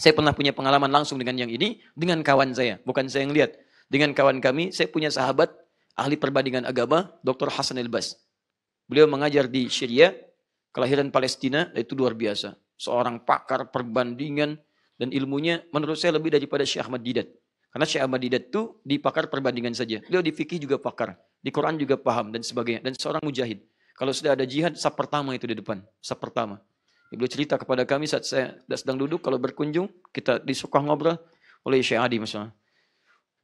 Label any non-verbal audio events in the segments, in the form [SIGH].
Saya pernah punya pengalaman langsung dengan yang ini, dengan kawan saya, bukan saya yang lihat. Dengan kawan kami, saya punya sahabat, ahli perbandingan agama, Dr. Hasan Elbas. Beliau mengajar di Syria, kelahiran Palestina, itu luar biasa. Seorang pakar perbandingan dan ilmunya menurut saya lebih daripada Syekh Ahmad Didat. Karena Syekh Ahmad Didat itu di pakar perbandingan saja. Beliau di fikih juga pakar, di Quran juga paham dan sebagainya. Dan seorang mujahid. Kalau sudah ada jihad, sah pertama itu di depan. Sah pertama. Ya, beliau cerita kepada kami saat saya sedang duduk, kalau berkunjung, kita disukah ngobrol oleh Syekh Adi misalnya.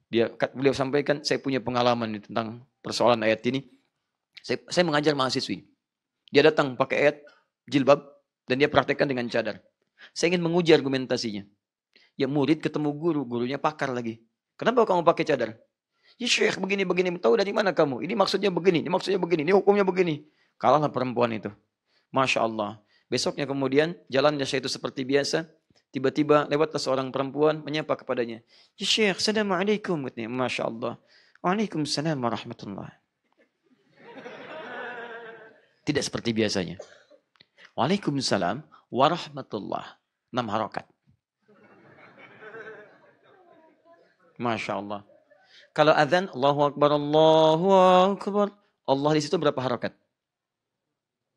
Dia, beliau sampaikan, saya punya pengalaman tentang persoalan ayat ini. Saya, saya mengajar mahasiswi. Dia datang pakai ayat jilbab dan dia praktekkan dengan cadar. Saya ingin menguji argumentasinya. Ya murid ketemu guru, gurunya pakar lagi. Kenapa kamu pakai cadar? Ya syekh begini begini, tahu dari mana kamu? Ini maksudnya begini, ini maksudnya begini, ini hukumnya begini. Kalahlah perempuan itu. Masya Allah. Besoknya kemudian jalannya Syekh itu seperti biasa. Tiba-tiba lewatlah seorang perempuan menyapa kepadanya. Ya Syekh, Assalamualaikum. Katanya, Masya Allah. Waalaikumsalam warahmatullahi Tidak seperti biasanya. Waalaikumsalam warahmatullahi Enam harokat. Masya Allah. Kalau azan, Allahu Akbar, Allahu Akbar. Allah di situ berapa harokat?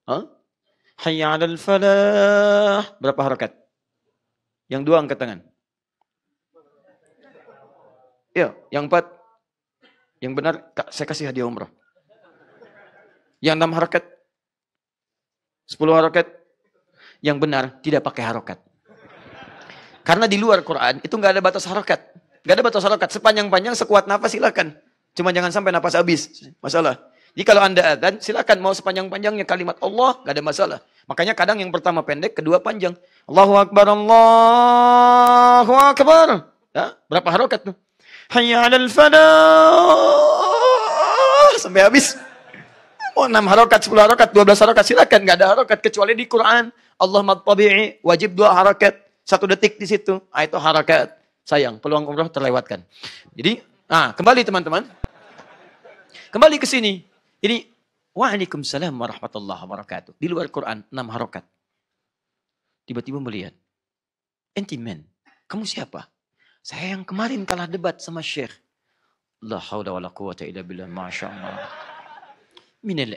Hah? Hayya 'alal falah. Berapa harokat? Yang dua angkat tangan. Ya, yang empat. Yang benar, saya kasih hadiah umrah. Yang enam harokat, Sepuluh harokat. Yang benar, tidak pakai harokat. Karena di luar Quran, itu nggak ada batas harokat, Nggak ada batas harokat. Sepanjang-panjang, sekuat nafas silakan. Cuma jangan sampai nafas habis. Masalah. Jadi kalau Anda adhan, silakan mau sepanjang-panjangnya kalimat Allah, gak ada masalah. Makanya kadang yang pertama pendek, kedua panjang. Allahu Akbar, Allahu Akbar. Ya, berapa harokat tuh? Hayya alal falah. Sampai habis. Mau 6 harokat, 10 harokat, 12 harokat, silakan. Gak ada harokat, kecuali di Quran. Allah tabi'i, wajib dua harokat. Satu detik di situ. Ah, itu harokat. Sayang, peluang umroh terlewatkan. Jadi, ah kembali teman-teman. Kembali ke sini. Ini Waalaikumsalam warahmatullahi wabarakatuh. Di luar Quran, enam harokat. Tiba-tiba melihat. Enti men, kamu siapa? Saya yang kemarin kalah debat sama Syekh. La hawla wa la quwata illa billah, Masya Allah.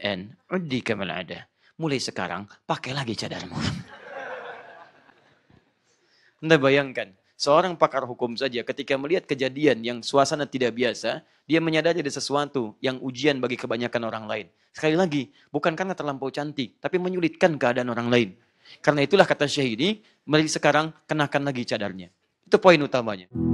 an, uddi kamal ada. Mulai sekarang, pakai lagi cadarmu. [LAUGHS] Anda bayangkan, Seorang pakar hukum saja ketika melihat kejadian yang suasana tidak biasa, dia menyadari ada sesuatu yang ujian bagi kebanyakan orang lain. Sekali lagi, bukan karena terlampau cantik, tapi menyulitkan keadaan orang lain. Karena itulah kata Syahidi, mari sekarang kenakan lagi cadarnya. Itu poin utamanya.